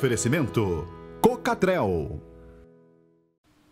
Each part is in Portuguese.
Oferecimento Cocatrel.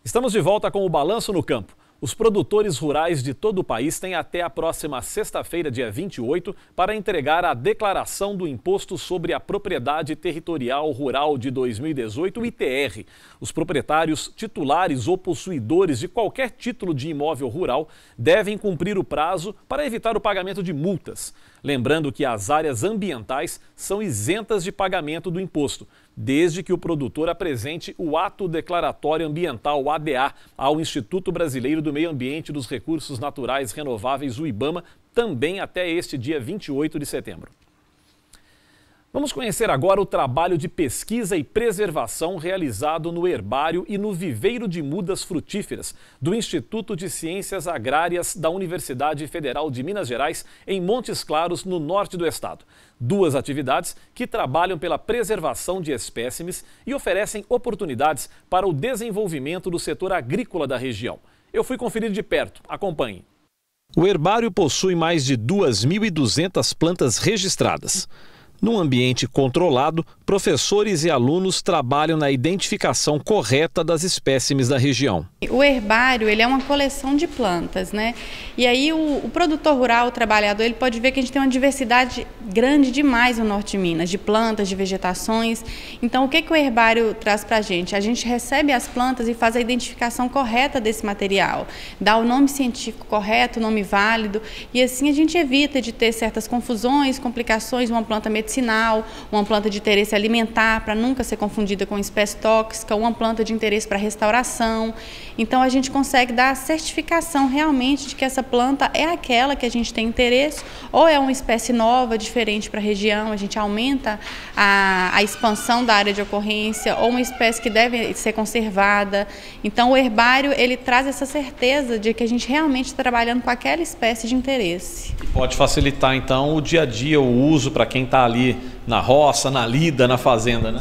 Estamos de volta com o Balanço no Campo. Os produtores rurais de todo o país têm até a próxima sexta-feira, dia 28, para entregar a declaração do Imposto sobre a Propriedade Territorial Rural de 2018, ITR. Os proprietários, titulares ou possuidores de qualquer título de imóvel rural devem cumprir o prazo para evitar o pagamento de multas. Lembrando que as áreas ambientais são isentas de pagamento do imposto desde que o produtor apresente o ato declaratório ambiental ADA ao Instituto Brasileiro do Meio Ambiente e dos Recursos Naturais Renováveis, o IBAMA, também até este dia 28 de setembro. Vamos conhecer agora o trabalho de pesquisa e preservação realizado no herbário e no viveiro de mudas frutíferas do Instituto de Ciências Agrárias da Universidade Federal de Minas Gerais, em Montes Claros, no norte do estado. Duas atividades que trabalham pela preservação de espécimes e oferecem oportunidades para o desenvolvimento do setor agrícola da região. Eu fui conferir de perto. Acompanhe. O herbário possui mais de 2.200 plantas registradas. Num ambiente controlado, professores e alunos trabalham na identificação correta das espécimes da região. O herbário ele é uma coleção de plantas, né? E aí o, o produtor rural, o trabalhador, ele pode ver que a gente tem uma diversidade grande demais no norte de Minas, de plantas, de vegetações. Então o que, que o herbário traz para a gente? A gente recebe as plantas e faz a identificação correta desse material, dá o nome científico correto, o nome válido, e assim a gente evita de ter certas confusões, complicações, uma planta medicinal medicinal, uma planta de interesse alimentar para nunca ser confundida com espécie tóxica, uma planta de interesse para restauração. Então a gente consegue dar a certificação realmente de que essa planta é aquela que a gente tem interesse ou é uma espécie nova, diferente para a região, a gente aumenta a, a expansão da área de ocorrência ou uma espécie que deve ser conservada. Então o herbário ele traz essa certeza de que a gente realmente está trabalhando com aquela espécie de interesse. pode facilitar então o dia a dia, o uso para quem está ali ali na roça, na lida, na fazenda, né?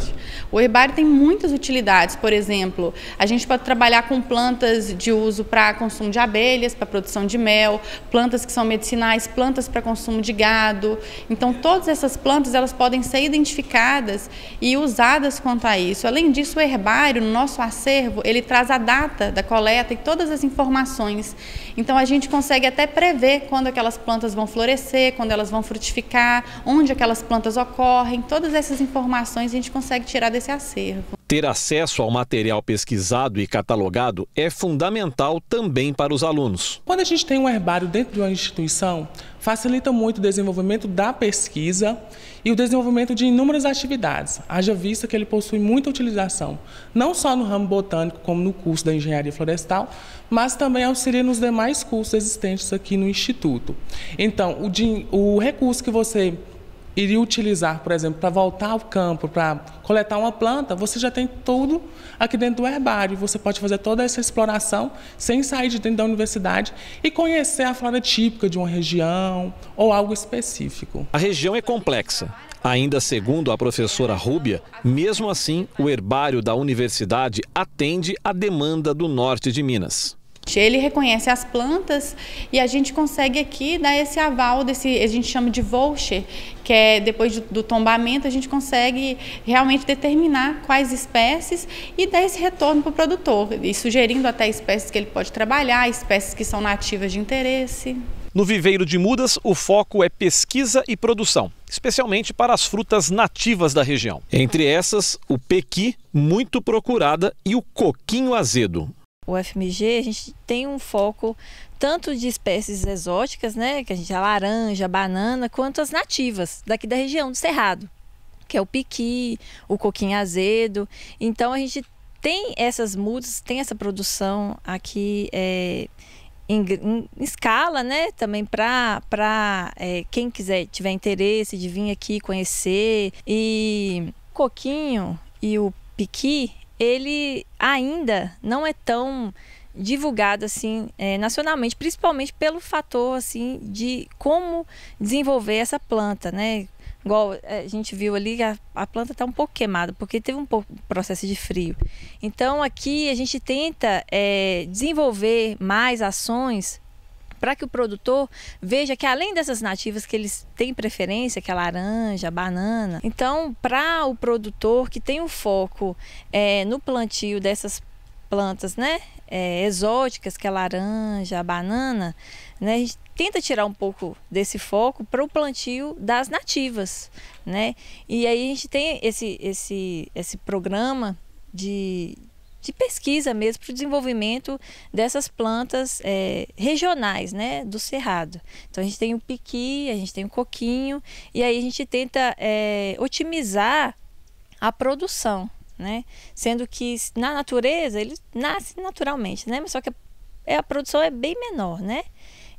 O herbário tem muitas utilidades, por exemplo, a gente pode trabalhar com plantas de uso para consumo de abelhas, para produção de mel, plantas que são medicinais, plantas para consumo de gado. Então, todas essas plantas elas podem ser identificadas e usadas quanto a isso. Além disso, o herbário, no nosso acervo, ele traz a data da coleta e todas as informações. Então, a gente consegue até prever quando aquelas plantas vão florescer, quando elas vão frutificar, onde aquelas plantas ocorrem, ocorrem, todas essas informações a gente consegue tirar desse acervo. Ter acesso ao material pesquisado e catalogado é fundamental também para os alunos. Quando a gente tem um herbário dentro de uma instituição, facilita muito o desenvolvimento da pesquisa e o desenvolvimento de inúmeras atividades, haja vista que ele possui muita utilização, não só no ramo botânico, como no curso da engenharia florestal, mas também auxilia nos demais cursos existentes aqui no Instituto. Então, o, o recurso que você iria utilizar, por exemplo, para voltar ao campo, para coletar uma planta, você já tem tudo aqui dentro do herbário. Você pode fazer toda essa exploração sem sair de dentro da universidade e conhecer a flora típica de uma região ou algo específico. A região é complexa. Ainda segundo a professora Rúbia, mesmo assim, o herbário da universidade atende à demanda do norte de Minas. Ele reconhece as plantas e a gente consegue aqui dar esse aval desse, a gente chama de voucher, que é depois do, do tombamento a gente consegue realmente determinar quais espécies e dar esse retorno para o produtor, e sugerindo até espécies que ele pode trabalhar, espécies que são nativas de interesse. No viveiro de mudas, o foco é pesquisa e produção, especialmente para as frutas nativas da região. Entre essas, o pequi, muito procurada, e o coquinho azedo, UFMG, a gente tem um foco tanto de espécies exóticas, né, que a gente a laranja, banana, quanto as nativas daqui da região do Cerrado, que é o piqui, o coquinho azedo. Então a gente tem essas mudas, tem essa produção aqui é, em, em, escala, né? Também para é, quem quiser tiver interesse de vir aqui conhecer. E o coquinho e o piqui, ele ainda não é tão divulgado assim é, nacionalmente, principalmente pelo fator assim de como desenvolver essa planta, né? Igual é, a gente viu ali, a, a planta está um pouco queimada, porque teve um pouco processo de frio. Então aqui a gente tenta é, desenvolver mais ações para que o produtor veja que além dessas nativas que eles têm preferência, que é laranja, a banana, então para o produtor que tem o um foco é, no plantio dessas plantas, né, é, exóticas, que é laranja, a banana, né, a gente tenta tirar um pouco desse foco para o plantio das nativas, né, e aí a gente tem esse esse esse programa de, de pesquisa mesmo para o desenvolvimento dessas plantas é, regionais, né, do cerrado. Então a gente tem o piqui, a gente tem o coquinho e aí a gente tenta é, otimizar a produção, né, sendo que na natureza ele nasce naturalmente, né, mas só que a, é, a produção é bem menor, né.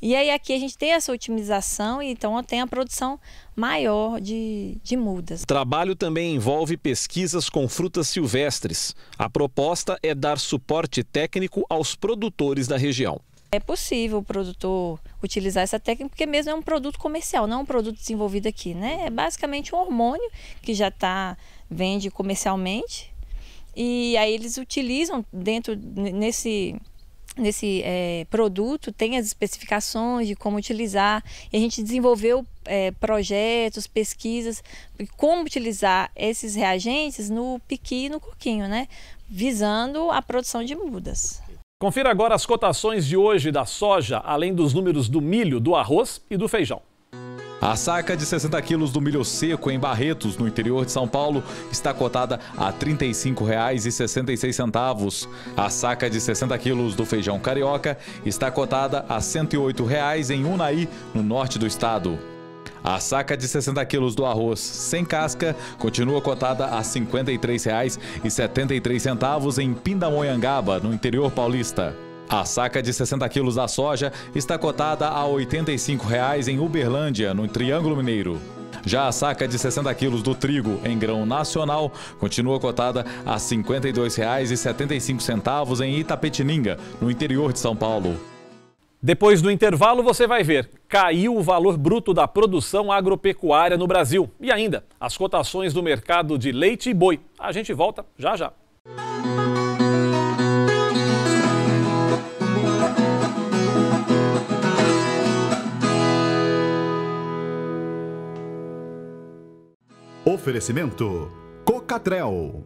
E aí aqui a gente tem essa otimização e então tem a produção maior de, de mudas. O trabalho também envolve pesquisas com frutas silvestres. A proposta é dar suporte técnico aos produtores da região. É possível o produtor utilizar essa técnica, porque mesmo é um produto comercial, não é um produto desenvolvido aqui, né? É basicamente um hormônio que já está vende comercialmente. E aí eles utilizam dentro nesse nesse é, produto tem as especificações de como utilizar e a gente desenvolveu é, projetos, pesquisas, como utilizar esses reagentes no piqui e no coquinho, né? Visando a produção de mudas. Confira agora as cotações de hoje da soja, além dos números do milho, do arroz e do feijão. A saca de 60 quilos do milho seco em Barretos, no interior de São Paulo, está cotada a R$ 35,66. A saca de 60 quilos do feijão carioca está cotada a R$ 108,00 em Unai, no norte do estado. A saca de 60 quilos do arroz sem casca continua cotada a R$ 53,73 em Pindamonhangaba, no interior paulista. A saca de 60 quilos da soja está cotada a R$ 85,00 em Uberlândia, no Triângulo Mineiro. Já a saca de 60 quilos do trigo em grão nacional continua cotada a R$ 52,75 em Itapetininga, no interior de São Paulo. Depois do intervalo, você vai ver: caiu o valor bruto da produção agropecuária no Brasil. E ainda, as cotações do mercado de leite e boi. A gente volta já já. Oferecimento Cocatrel.